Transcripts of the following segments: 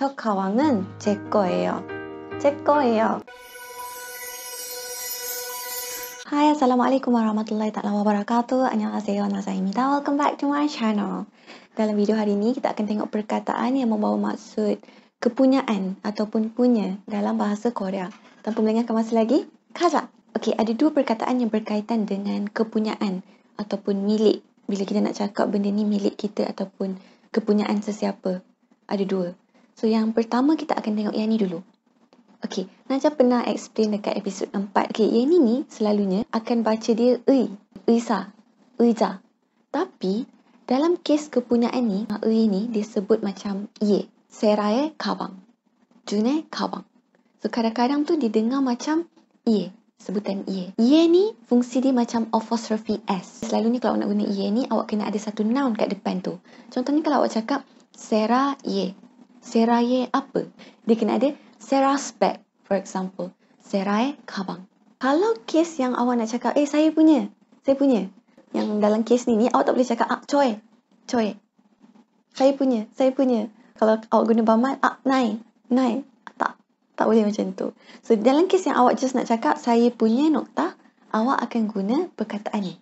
저 가왕은 제 거예요. 제 거예요. Hi, Assalamualaikum warahmatullahi taala wabarakatuh. Annyeonghaseyo, Nasa입니다. Welcome back to my channel. Dalam video hari ini, kita akan tengok perkataan yang membawa maksud kepunyaan ataupun punya dalam bahasa Korea. Tanpa melengahkan masa lagi, kaza. Okey, ada dua perkataan yang berkaitan dengan kepunyaan ataupun milik. Bila kita nak cakap benda ni milik kita ataupun kepunyaan sesiapa. Ada dua. So yang pertama kita akan tengok yang ni dulu. Okay, Naja pernah explain dekat episod 4. Okay, yang ni ni selalunya akan baca dia ui, e, uisa, uiza. Tapi dalam kes kepunyaan ni, ui ah, e ni disebut macam ye, serae kawang, june kawang. So kadang-kadang tu didengar macam ye, sebutan ye. Ye ni fungsi dia macam apostrophe S. Selalunya kalau nak guna ye ni, awak kena ada satu noun kat depan tu. Contohnya kalau awak cakap, Sarah ye seraye apa? Dia kena ada sera For example, serai kabang. Kalau kes yang awak nak cakap, eh saya punya. Saya punya. Yang dalam kes ni, ni awak tak boleh cakap, ah, coy. Coy. Saya punya. Saya punya. Kalau awak guna bamat, ah, nai. Nai. Tak. Tak boleh macam tu. So, dalam kes yang awak just nak cakap, saya punya nokta, awak akan guna perkataan ni.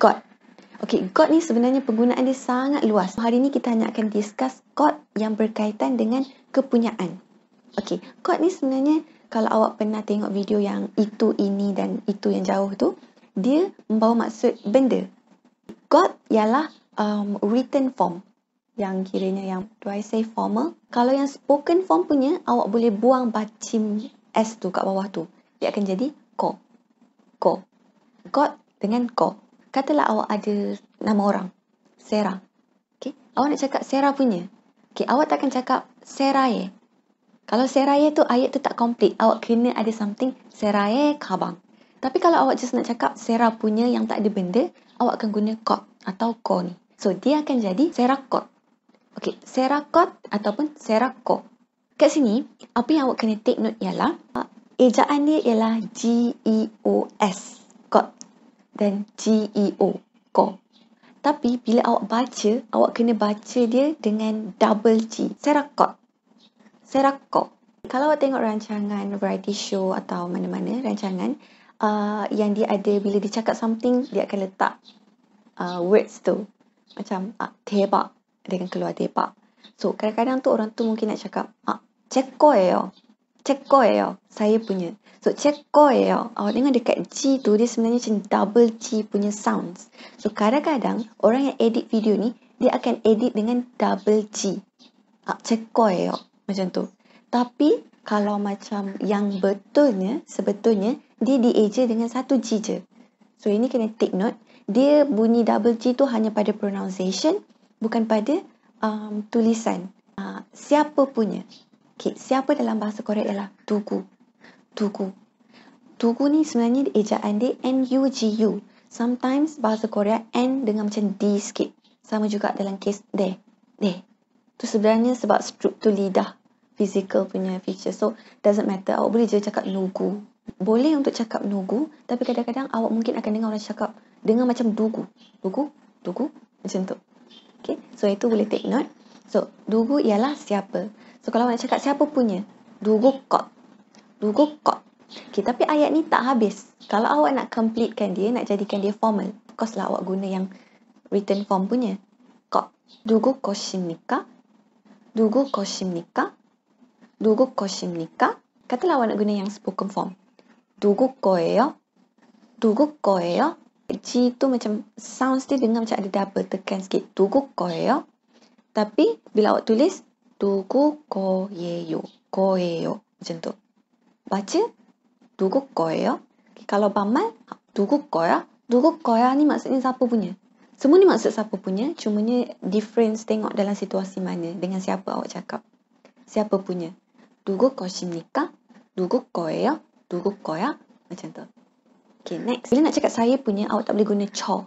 Got. Okey, God ni sebenarnya penggunaan dia sangat luas. Hari ni kita hanya akan discuss God yang berkaitan dengan kepunyaan. Okey, God ni sebenarnya kalau awak pernah tengok video yang itu, ini dan itu yang jauh tu, dia membawa maksud benda. God ialah um, written form yang kiranya yang do I say formal? Kalau yang spoken form punya, awak boleh buang bacim S tu kat bawah tu. Dia akan jadi ko. Ko. God dengan ko katalah awak ada nama orang, Sarah. Okay? Awak nak cakap Sarah punya. Okay, awak takkan cakap Sarah ye. Kalau Sarah ye tu ayat tu tak komplit. Awak kena ada something Sarah ye kabang. Tapi kalau awak just nak cakap Sarah punya yang tak ada benda, awak akan guna kot atau ko ni. So, dia akan jadi Sarah kot. Okay, Sarah kot ataupun Sarah ko. Kat sini, apa yang awak kena take note ialah, ejaan dia ialah G-E-O-S. Kot dan CEO, Go. Tapi bila awak baca, awak kena baca dia dengan double G. Serakot. Serakot. Kalau awak tengok rancangan variety show atau mana-mana rancangan, uh, yang dia ada bila dia cakap something, dia akan letak uh, words tu. Macam uh, tebak. Dia akan keluar tebak. So kadang-kadang tu orang tu mungkin nak cakap, ah, cekoy ya. Oh. Cekko예요. Saya punya. So Cekko예요. Oh, dengan dekat G tu dia sebenarnya macam double G punya sounds. So kadang-kadang orang yang edit video ni dia akan edit dengan double G. Ah, Cekko예요. Macam tu. Tapi kalau macam yang betulnya, sebetulnya dia di eja dengan satu G je. So ini kena take note. Dia bunyi double G tu hanya pada pronunciation, bukan pada um, tulisan. Uh, siapa punya? Okay, siapa dalam bahasa Korea ialah Dugu. Dugu. Dugu ni sebenarnya ejaan dia N-U-G-U. Sometimes bahasa Korea N dengan macam D sikit. Sama juga dalam kes D, D. Tu sebenarnya sebab struktur lidah. Physical punya feature. So, doesn't matter. Awak boleh je cakap Nugu. Boleh untuk cakap Nugu. Tapi kadang-kadang awak mungkin akan dengar orang cakap. dengan macam Dugu. Dugu. Dugu. Macam tu. Okay. So, itu boleh take note. So, Dugu ialah Siapa? So kalau awak nak cakap siapa punya? Durukot. kot. Okay, tapi ayat ni tak habis. Kalau awak nak completekan dia, nak jadikan dia formal, of course lah awak guna yang written form punya. Kok. Dugu koshimnika. Dugu koshimnika. Dugu koshimnika. Katalah awak nak guna yang spoken form. Dugu ko yo, Dugu ko yo. G tu macam sounds dia dengar macam ada double tekan sikit. Dugu ko yo. Tapi bila awak tulis, 누구 거예요? 거예요. 이젠 또. 맞지? 누구 거예요? 갈로 반말? 누구 거야? 누구 거야? 아니면 쓰는 사부분이야? 스무니 맞을 사부분이야? 주문이 difference 땡어 dalam situasi mana? 내가 siapa awak cakap? Siapa punya? 누구 것입니까? 누구 거예요? 누구 거야? 이젠 또. Okay, next. Bila nak cakap saya punya, awak tak boleh guna cho.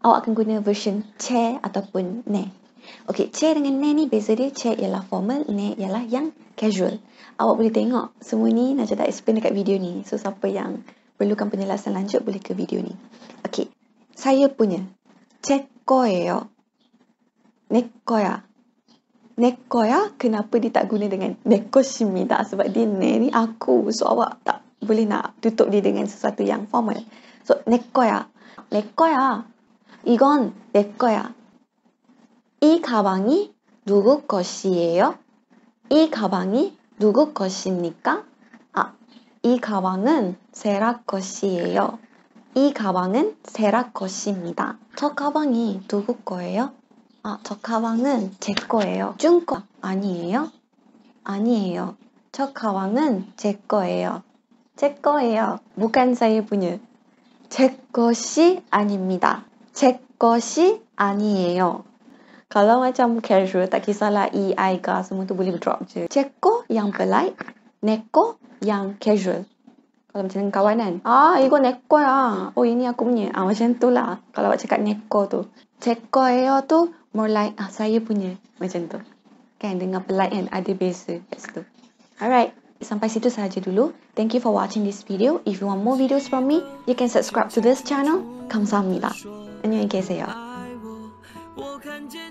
Awak akan guna version che ataupun ne. Okey, chair dengan ne ni beza dia. Chair ialah formal, ne ialah yang casual. Awak boleh tengok semua ni nak cakap explain dekat video ni. So, siapa yang perlukan penjelasan lanjut boleh ke video ni. Okey, saya punya. Cekoyo. Nekoya. Nekoya, kenapa dia tak guna dengan nekoshimi tak? Sebab dia ne ni aku. So, awak tak boleh nak tutup dia dengan sesuatu yang formal. So, nekoya. Nekoya. Igon, nekoya. Nekoya. 이 가방이 누구 것이에요? 이 가방이 누구 것입니까? 아, 이 가방은 세라 것이에요. 이 가방은 세라 것입니다. 저 가방이 누구 거예요? 아, 저 가방은 제 거예요. 준 거 아니에요? 아니에요. 저 가방은 제 거예요. 제 거예요. 무간사의 분유. 제 것이 아닙니다. 제 것이 아니에요. Kalau macam casual, tak kisahlah E, I, G, semua tu boleh drop je. Ceko yang polite, neko yang casual. Kalau macam kawan kan. Ah, ego neko ya. Oh, ini aku punya. Ah, macam tu lah. Kalau awak cakap neko tu. Ceko eo tu, more like ah, saya punya. Macam tu. Kan, dengan polite kan, ada beza kat situ. Alright. Sampai situ sahaja dulu. Thank you for watching this video. If you want more videos from me, you can subscribe to this channel. Kamsahamnida. Annyeonghaseyo. 我看见。